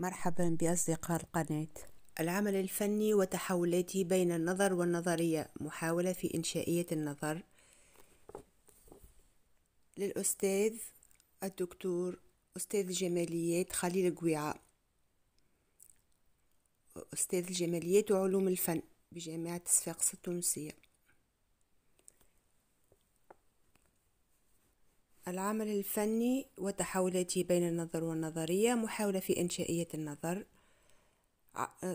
مرحبا بأصدقاء القناة العمل الفني وتحولاته بين النظر والنظرية محاولة في إنشائية النظر للأستاذ الدكتور أستاذ الجماليات خليل قويعة أستاذ الجماليات وعلوم الفن بجامعة صفاقس التونسية العمل الفني وتحولاته بين النظر والنظرية محاولة في إنشائية النظر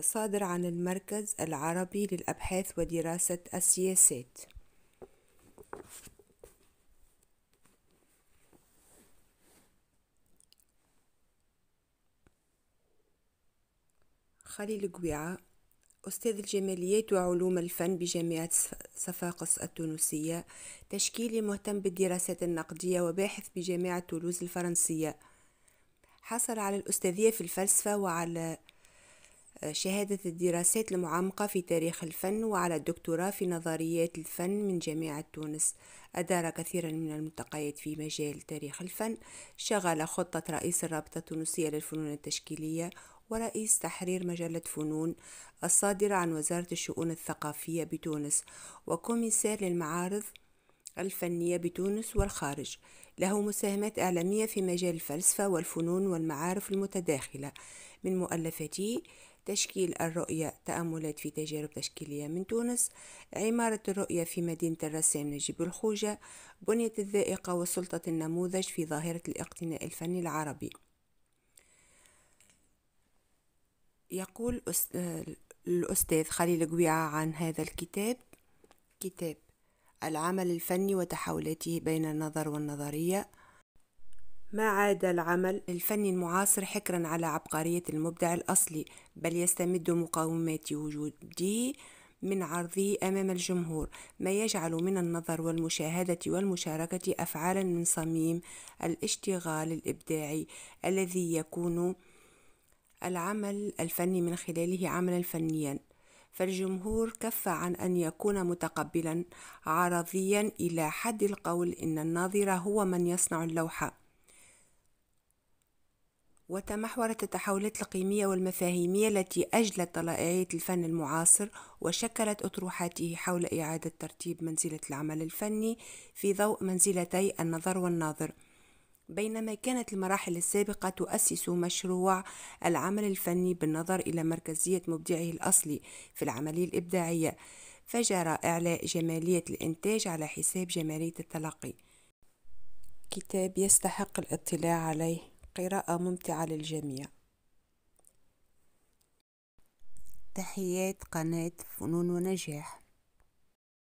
صادر عن المركز العربي للأبحاث ودراسة السياسات خليل قبيعة أستاذ الجماليات وعلوم الفن بجامعة صفاقس التونسية تشكيلي مهتم بالدراسات النقدية وباحث بجامعة تولوز الفرنسية حصل على الأستاذية في الفلسفة وعلى آه، شهادة الدراسات المعمقة في تاريخ الفن وعلى الدكتوراه في نظريات الفن من جامعة تونس أدار كثيرا من الملتقيات في مجال تاريخ الفن شغل خطة رئيس الرابطة التونسية للفنون التشكيلية ورئيس تحرير مجلة فنون الصادرة عن وزارة الشؤون الثقافية بتونس وكوميسير للمعارض الفنية بتونس والخارج له مساهمات إعلامية في مجال الفلسفة والفنون والمعارف المتداخلة من مؤلفاته تشكيل الرؤية تأملات في تجارب تشكيلية من تونس عمارة الرؤية في مدينة الرسام نجيب الخوجة بنية الذائقة وسلطة النموذج في ظاهرة الاقتناء الفني العربي يقول الأستاذ خليل قويعة عن هذا الكتاب كتاب العمل الفني وتحولاته بين النظر والنظرية ما عاد العمل الفني المعاصر حكرا على عبقرية المبدع الأصلي بل يستمد مقومات وجوده من عرضه أمام الجمهور ما يجعل من النظر والمشاهدة والمشاركة أفعالا من صميم الاشتغال الإبداعي الذي يكون العمل الفني من خلاله عملا فنيا فالجمهور كف عن أن يكون متقبلا عرضيا إلى حد القول إن الناظر هو من يصنع اللوحة وتمحورت التحولات القيمية والمفاهيمية التي أجلت طلائعية الفن المعاصر وشكلت أطروحاته حول إعادة ترتيب منزلة العمل الفني في ضوء منزلتي النظر والناظر بينما كانت المراحل السابقة تؤسس مشروع العمل الفني بالنظر إلى مركزية مبدعه الأصلي في العملية الإبداعية فجرى إعلاء جمالية الإنتاج على حساب جمالية التلقي كتاب يستحق الاطلاع عليه قراءة ممتعة للجميع تحيات قناة فنون ونجاح